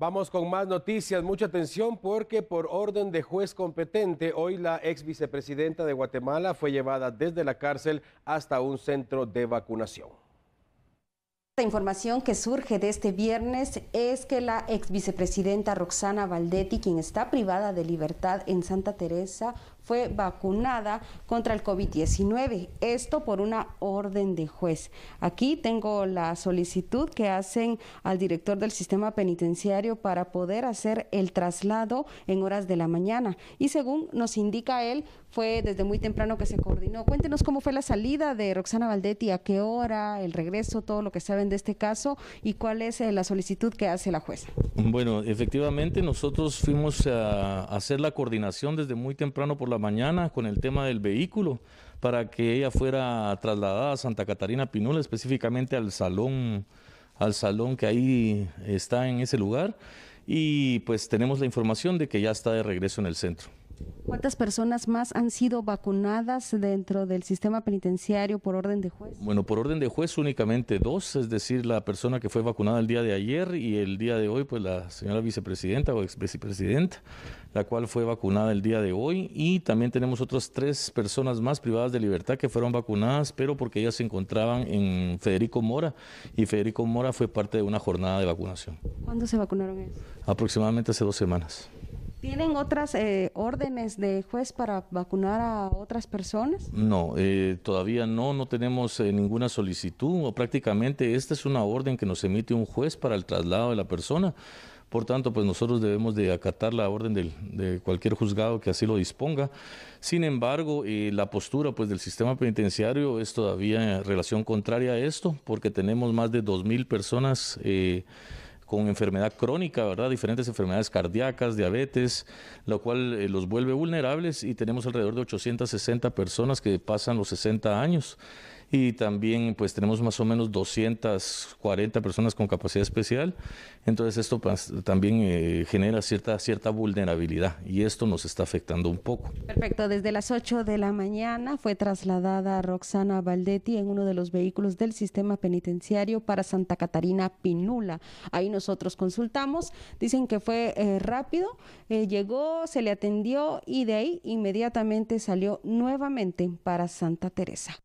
Vamos con más noticias. Mucha atención porque por orden de juez competente, hoy la ex vicepresidenta de Guatemala fue llevada desde la cárcel hasta un centro de vacunación. La información que surge de este viernes es que la ex vicepresidenta Roxana Valdetti, quien está privada de libertad en Santa Teresa, fue vacunada contra el COVID-19, esto por una orden de juez. Aquí tengo la solicitud que hacen al director del sistema penitenciario para poder hacer el traslado en horas de la mañana y según nos indica él, fue desde muy temprano que se coordinó. Cuéntenos cómo fue la salida de Roxana Valdetti, a qué hora, el regreso, todo lo que saben de este caso y cuál es eh, la solicitud que hace la jueza. Bueno, efectivamente nosotros fuimos a hacer la coordinación desde muy temprano por la mañana con el tema del vehículo para que ella fuera trasladada a Santa Catarina Pinula, específicamente al salón, al salón que ahí está en ese lugar. Y pues tenemos la información de que ya está de regreso en el centro. ¿Cuántas personas más han sido vacunadas dentro del sistema penitenciario por orden de juez? Bueno, por orden de juez únicamente dos, es decir, la persona que fue vacunada el día de ayer y el día de hoy, pues la señora vicepresidenta o ex vicepresidenta, la cual fue vacunada el día de hoy. Y también tenemos otras tres personas más privadas de libertad que fueron vacunadas, pero porque ellas se encontraban en Federico Mora y Federico Mora fue parte de una jornada de vacunación. ¿Cuándo se vacunaron ellos? Aproximadamente hace dos semanas. ¿Tienen otras eh, órdenes de juez para vacunar a otras personas? No, eh, todavía no, no tenemos eh, ninguna solicitud. O prácticamente esta es una orden que nos emite un juez para el traslado de la persona. Por tanto, pues nosotros debemos de acatar la orden de cualquier juzgado que así lo disponga. Sin embargo, la postura pues, del sistema penitenciario es todavía en relación contraria a esto, porque tenemos más de 2.000 personas eh, con enfermedad crónica, ¿verdad? Diferentes enfermedades cardíacas, diabetes, lo cual eh, los vuelve vulnerables y tenemos alrededor de 860 personas que pasan los 60 años y también pues tenemos más o menos 240 personas con capacidad especial, entonces esto pues, también eh, genera cierta, cierta vulnerabilidad y esto nos está afectando un poco. Perfecto, desde las 8 de la mañana fue trasladada Roxana Valdetti en uno de los vehículos del sistema penitenciario para Santa Catarina Pinula. Ahí nosotros consultamos, dicen que fue eh, rápido, eh, llegó, se le atendió y de ahí inmediatamente salió nuevamente para Santa Teresa.